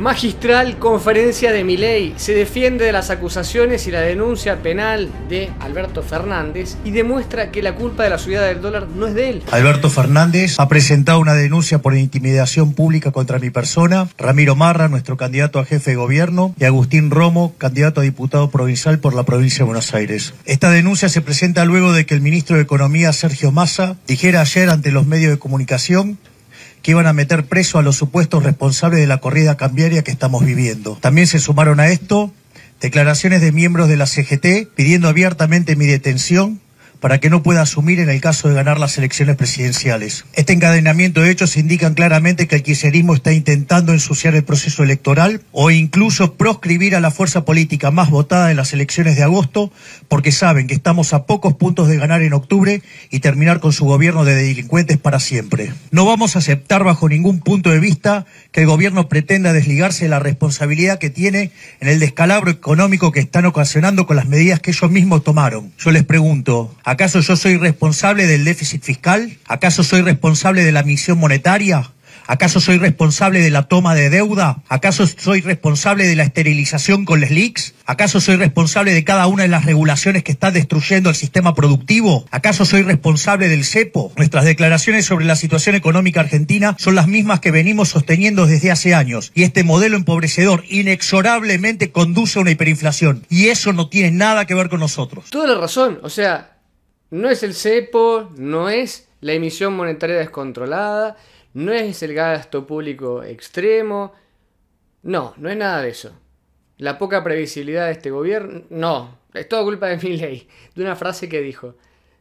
Magistral conferencia de Milei se defiende de las acusaciones y la denuncia penal de Alberto Fernández y demuestra que la culpa de la subida del dólar no es de él. Alberto Fernández ha presentado una denuncia por intimidación pública contra mi persona, Ramiro Marra, nuestro candidato a jefe de gobierno, y Agustín Romo, candidato a diputado provincial por la provincia de Buenos Aires. Esta denuncia se presenta luego de que el ministro de Economía, Sergio Massa, dijera ayer ante los medios de comunicación que iban a meter preso a los supuestos responsables de la corrida cambiaria que estamos viviendo. También se sumaron a esto declaraciones de miembros de la CGT pidiendo abiertamente mi detención para que no pueda asumir en el caso de ganar las elecciones presidenciales. Este encadenamiento de hechos indican claramente que el kirchnerismo está intentando ensuciar el proceso electoral o incluso proscribir a la fuerza política más votada en las elecciones de agosto porque saben que estamos a pocos puntos de ganar en octubre y terminar con su gobierno de delincuentes para siempre. No vamos a aceptar bajo ningún punto de vista que el gobierno pretenda desligarse de la responsabilidad que tiene en el descalabro económico que están ocasionando con las medidas que ellos mismos tomaron. Yo les pregunto, ¿a ¿Acaso yo soy responsable del déficit fiscal? ¿Acaso soy responsable de la misión monetaria? ¿Acaso soy responsable de la toma de deuda? ¿Acaso soy responsable de la esterilización con las leaks? ¿Acaso soy responsable de cada una de las regulaciones que está destruyendo el sistema productivo? ¿Acaso soy responsable del CEPO? Nuestras declaraciones sobre la situación económica argentina son las mismas que venimos sosteniendo desde hace años y este modelo empobrecedor inexorablemente conduce a una hiperinflación y eso no tiene nada que ver con nosotros. Toda la razón, o sea, no es el cepo, no es la emisión monetaria descontrolada, no es el gasto público extremo, no, no es nada de eso. La poca previsibilidad de este gobierno, no, es toda culpa de mi ley, de una frase que dijo,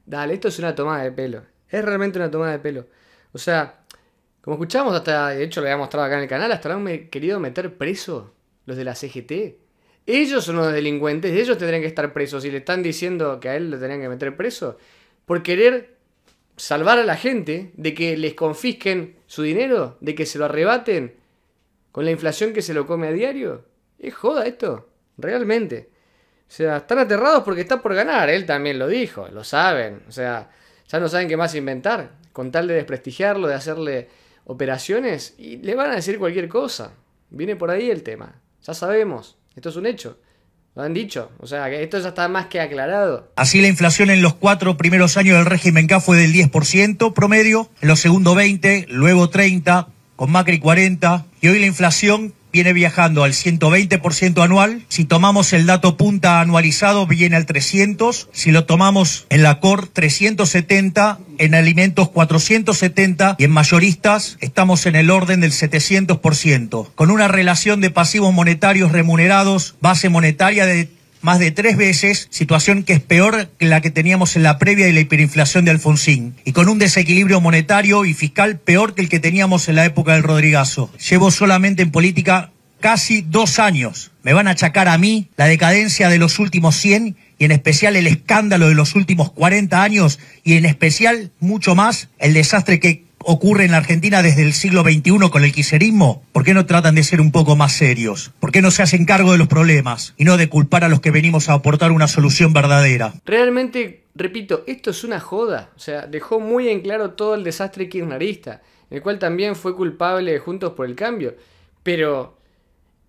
dale, esto es una tomada de pelo, es realmente una tomada de pelo. O sea, como escuchamos hasta, de hecho lo había mostrado acá en el canal, hasta lo han querido meter preso los de la CGT ellos son los delincuentes, ellos tendrían que estar presos. Y le están diciendo que a él lo tenían que meter preso por querer salvar a la gente de que les confisquen su dinero, de que se lo arrebaten con la inflación que se lo come a diario. Es joda esto, realmente. O sea, están aterrados porque está por ganar. Él también lo dijo, lo saben. O sea, ya no saben qué más inventar. Con tal de desprestigiarlo, de hacerle operaciones, y le van a decir cualquier cosa. Viene por ahí el tema. Ya sabemos. Esto es un hecho. Lo han dicho. O sea, que esto ya está más que aclarado. Así la inflación en los cuatro primeros años del régimen K fue del 10% promedio, en los segundos 20, luego 30, con Macri 40, y hoy la inflación viene viajando al 120% anual. Si tomamos el dato punta anualizado, viene al 300. Si lo tomamos en la COR, 370. En alimentos, 470. Y en mayoristas, estamos en el orden del 700%. Con una relación de pasivos monetarios remunerados, base monetaria de más de tres veces, situación que es peor que la que teníamos en la previa de la hiperinflación de Alfonsín, y con un desequilibrio monetario y fiscal peor que el que teníamos en la época del Rodrigazo. Llevo solamente en política casi dos años. Me van a achacar a mí la decadencia de los últimos 100 y en especial el escándalo de los últimos 40 años y en especial mucho más el desastre que ocurre en la Argentina desde el siglo XXI con el quiserismo? ¿Por qué no tratan de ser un poco más serios? ¿Por qué no se hacen cargo de los problemas y no de culpar a los que venimos a aportar una solución verdadera? Realmente, repito, esto es una joda. O sea, dejó muy en claro todo el desastre kirchnerista, el cual también fue culpable Juntos por el Cambio. Pero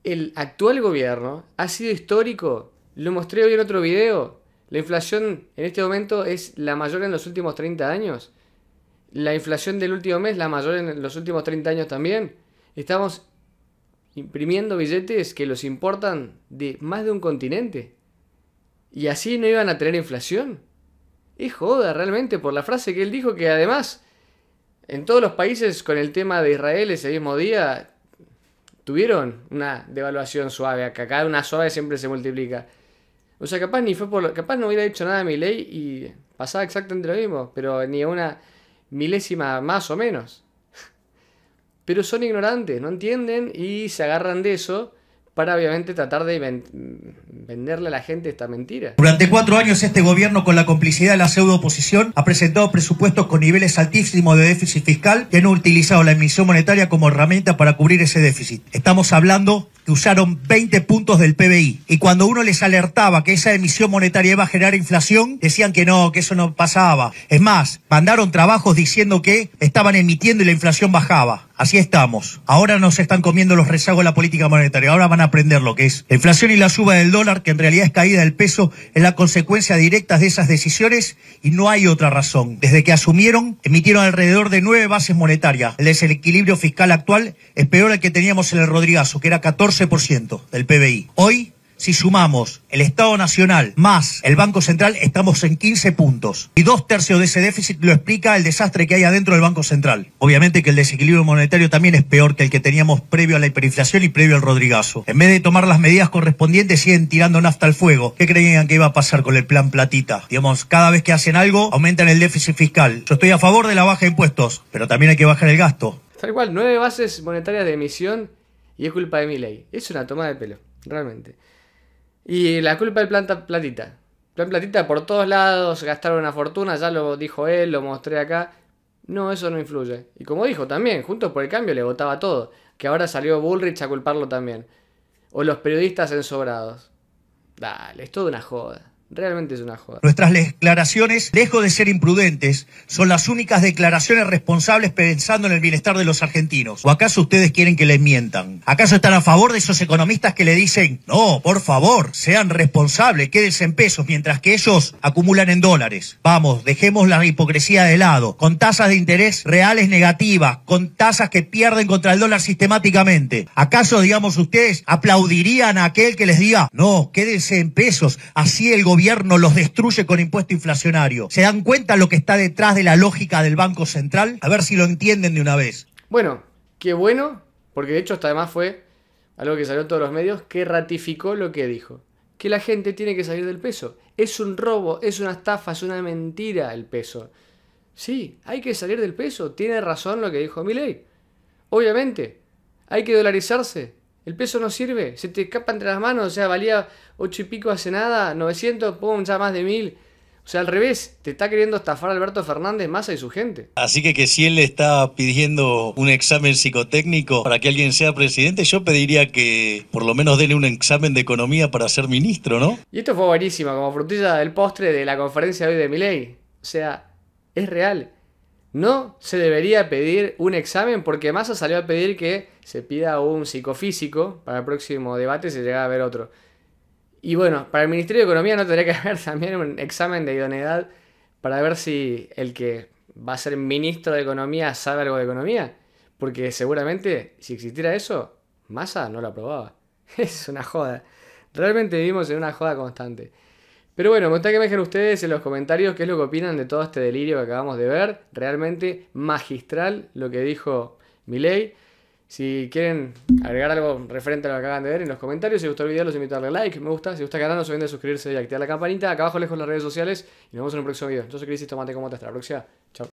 el actual gobierno ha sido histórico. Lo mostré hoy en otro video. La inflación en este momento es la mayor en los últimos 30 años. La inflación del último mes, la mayor en los últimos 30 años también. Estamos imprimiendo billetes que los importan de más de un continente. ¿Y así no iban a tener inflación? Es joda realmente por la frase que él dijo que además en todos los países con el tema de Israel ese mismo día tuvieron una devaluación suave. Acá cada una suave siempre se multiplica. O sea, capaz ni fue por lo, capaz no hubiera dicho nada mi ley y pasaba exactamente lo mismo, pero ni una milésima más o menos. Pero son ignorantes, no entienden y se agarran de eso para obviamente tratar de venderle a la gente esta mentira. Durante cuatro años este gobierno, con la complicidad de la pseudo oposición, ha presentado presupuestos con niveles altísimos de déficit fiscal que han utilizado la emisión monetaria como herramienta para cubrir ese déficit. Estamos hablando que usaron 20 puntos del PBI. Y cuando uno les alertaba que esa emisión monetaria iba a generar inflación, decían que no, que eso no pasaba. Es más, mandaron trabajos diciendo que estaban emitiendo y la inflación bajaba. Así estamos. Ahora nos están comiendo los rezagos de la política monetaria. Ahora van a aprender lo que es la inflación y la suba del dólar, que en realidad es caída del peso, es la consecuencia directa de esas decisiones y no hay otra razón. Desde que asumieron, emitieron alrededor de nueve bases monetarias. El desequilibrio fiscal actual es peor al que teníamos en el Rodrigazo, que era 14% del PBI. Hoy si sumamos el Estado Nacional más el Banco Central, estamos en 15 puntos. Y dos tercios de ese déficit lo explica el desastre que hay adentro del Banco Central. Obviamente que el desequilibrio monetario también es peor que el que teníamos previo a la hiperinflación y previo al Rodrigazo. En vez de tomar las medidas correspondientes, siguen tirando nafta al fuego. ¿Qué creían que iba a pasar con el plan platita? Digamos, cada vez que hacen algo, aumentan el déficit fiscal. Yo estoy a favor de la baja de impuestos, pero también hay que bajar el gasto. Tal cual, nueve bases monetarias de emisión y es culpa de mi ley. Es una toma de pelo, realmente. Y la culpa de plan platita. Plan platita por todos lados, gastaron una fortuna, ya lo dijo él, lo mostré acá. No, eso no influye. Y como dijo también, Juntos por el Cambio le votaba todo, que ahora salió Bullrich a culparlo también. O los periodistas ensobrados. Dale, es toda una joda. Realmente es una joda. Nuestras declaraciones, dejo de ser imprudentes, son las únicas declaraciones responsables pensando en el bienestar de los argentinos. ¿O acaso ustedes quieren que les mientan? ¿Acaso están a favor de esos economistas que le dicen, no, por favor, sean responsables, quédense en pesos, mientras que ellos acumulan en dólares? Vamos, dejemos la hipocresía de lado, con tasas de interés reales negativas, con tasas que pierden contra el dólar sistemáticamente. ¿Acaso, digamos ustedes, aplaudirían a aquel que les diga, no, quédense en pesos, así el gobierno gobierno los destruye con impuesto inflacionario. ¿Se dan cuenta lo que está detrás de la lógica del Banco Central? A ver si lo entienden de una vez. Bueno, qué bueno, porque de hecho hasta además fue algo que salió en todos los medios, que ratificó lo que dijo. Que la gente tiene que salir del peso. Es un robo, es una estafa, es una mentira el peso. Sí, hay que salir del peso. Tiene razón lo que dijo Milei. Obviamente. Hay que dolarizarse. El peso no sirve, se te escapa entre las manos, o sea, valía ocho y pico hace nada, 900, pum, ya más de mil. O sea, al revés, te está queriendo estafar Alberto Fernández Massa y su gente. Así que que si él le está pidiendo un examen psicotécnico para que alguien sea presidente, yo pediría que por lo menos denle un examen de economía para ser ministro, ¿no? Y esto fue buenísimo, como frutilla del postre de la conferencia de hoy de Miley. O sea, es real. No se debería pedir un examen porque Massa salió a pedir que se pida un psicofísico para el próximo debate se llega a ver otro. Y bueno, para el Ministerio de Economía no tendría que haber también un examen de idoneidad para ver si el que va a ser ministro de Economía sabe algo de economía. Porque seguramente si existiera eso, Massa no lo aprobaba. Es una joda. Realmente vivimos en una joda constante. Pero bueno, me gustaría que me dejen ustedes en los comentarios qué es lo que opinan de todo este delirio que acabamos de ver. Realmente magistral lo que dijo Milei. Si quieren agregar algo referente a lo que acaban de ver en los comentarios, si les gustó el video, los invito a darle like, me gusta. Si gusta el canal, no se olviden de suscribirse y activar la campanita. Acá abajo lejos las redes sociales. Y nos vemos en un próximo video. Yo soy Cris y Tomate como hasta la próxima. Chao.